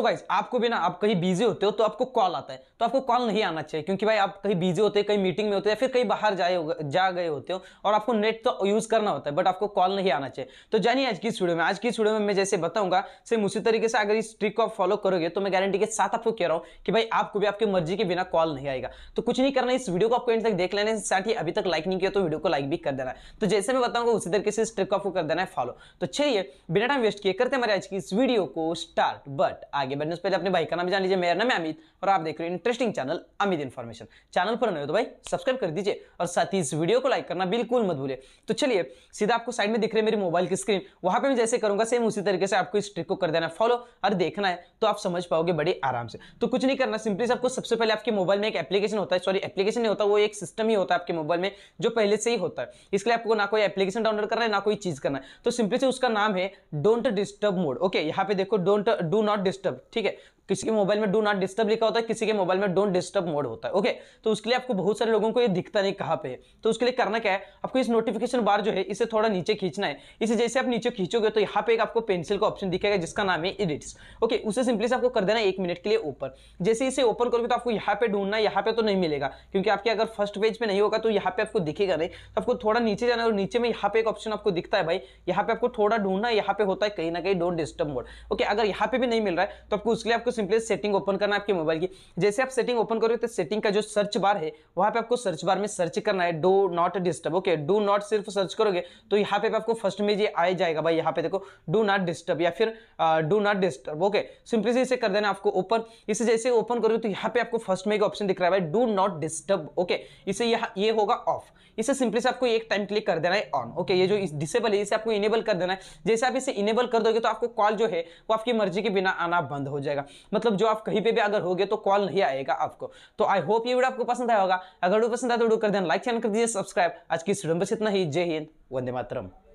तो गाइज आपको भी ना आप कहीं बिजी होते हो तो आपको कॉल आता है तो आपको कॉल नहीं आना चाहिए क्योंकि भाई आप कहीं बिजी होते हैं कहीं मीटिंग में होते हैं या फिर कहीं बाहर जाए जा गए होते हो और आपको नेट तो यूज करना होता है बट आपको कॉल नहीं आना चाहिए तो जानिए आज की इस वीडियो में आज की इस वीडियो में मैं जैसे बताऊंगा सिर्फ उसी तरीके से अगर इस ट्रिक को आप फॉलो करोगे तो मैं गारंटी के साथ आपको कह रहा हूँ कि भाई आपको भी आपकी मर्जी के बिना कॉल नहीं आएगा तो कुछ नहीं करना इस वीडियो को आपको एंड तक देख लेने साथ ही अभी तक लाइक नहीं किया तो वीडियो को लाइक भी कर देना तो जैसे मैं बताऊंगा उसी तरीके से इस ट्रिक को आपको कर देना है फॉलो तो चलिए बिना टाइम वेस्ट किए करते हमारे आज की इस वीडियो को स्टार्ट बट आगे आगे बढ़ने से पहले अपने भाई का नाम जान लीजिए मेरा नाम है अमित और आप देख रहे हैं interesting channel Amit information channel पर नए हो तो भाई सब्सक्राइब कर दीजिए और साथ ही इस वीडियो को लाइक करना बिल्कुल मत भूलिए तो चलिए सीधा आपको साइड में दिख रहे मेरी मोबाइल की स्क्रीन वहां पर मैं जैसे करूंगा सेम उसी तरीके से आपको इस ट्रिक को कर देना फॉलो और देखना है तो आप समझ पाओगे बड़े आराम से तो कुछ नहीं करना सिंपली आपको सबसे पहले आपके मोबाइल में एक एप्लीकेशन होता है सॉरी एप्लीकेशन नहीं होता वो एक सिस्टम ही होता है आपके मोबाइल में जो पहले से ही होता है इसलिए आपको ना कोई एप्लीकेशन डाउनलोड करना है ना कोई चीज करना है तो सिंपली से उसका नाम है डोंट डिस्टर्ब मोड ओके यहाँ पे देखो डोंट डू नॉट डिस्टर्ब ठीक है किसी के मोबाइल में डो नॉट डिस्टर्ब लिखा होता है किसी के मोबाइल में डोंट डिस्टर्ब मोड होता है ओके तो उसके लिए आपको बहुत सारे लोगों को ये दिखता नहीं कहाँ पे तो उसके लिए करना क्या है आपको इस नोटिफिकेशन बार जो है इसे थोड़ा नीचे खींचना है इसे जैसे आप नीचे खींचोगे तो यहाँ पे एक आपको पेंसिल का ऑप्शन दिखेगा जिसका नाम है इडिट्स ओके उसे सिंपली से आपको कर देना एक मिनट के लिए ओपन जैसे इसे ओपन करोगे तो आपको यहाँ पे ढूंढना यहाँ पे तो नहीं मिलेगा क्योंकि आपके अगर फर्स्ट पेज पे नहीं होगा तो यहाँ पे आपको दिखेगा नहीं तो आपको थोड़ा नीचे जाना और नीचे में यहाँ पे एक ऑप्शन आपको दिखता है भाई यहाँ पे आपको थोड़ा ढूंढना यहाँ पे होता है कहीं ना कहीं डोंट डिस्टर्ब मोड ओके अगर यहाँ पे भी नहीं मिल रहा है तो आपको उसके लिए आपको सिंपली सेटिंग ओपन करना है आपके मोबाइल की जैसे आप सेटिंग ओपन करोगे तो सेटिंग का जो सर्च बार है वहां पे आपको सर्च बार में सर्च करना है do not disturb okay do not सिर्फ तो सर्च करोगे तो यहाँ पे आपको फर्स्ट में ये आ जाएगा भाई यहाँ पे देखो डू नॉट डिस्टर्ब या फिर do not disturb okay simply से इसे कर देना आपको ओपन इसे जैसे ओपन करोगे तो यहाँ पे आपको फर्स्ट में एक ऑप्शन दिख रहा है डू नॉट डिस्टर्ब ओके इसे ये होगा ऑफ इसे सिंपली से आपको एक टाइम क्लिक कर देना है ऑन ओके ये जो डिसेबल है इसे आपको इनेबल कर देना है जैसे आप इसे इनेबल कर दोगे तो आपको कॉल जो है वो आपकी मर्जी के बिना आना बंद हो जाएगा मतलब जो आप कहीं पे भी अगर होगे तो कॉल नहीं आएगा आपको तो आई होप ये वीडियो आपको पसंद आया होगा अगर वीडियो पसंद आया तो वीडियो कर देना लाइक चैनल कर दीजिए सब्सक्राइब आज की इस वीडियो में इतना ही जय हिंद वंदे मातरम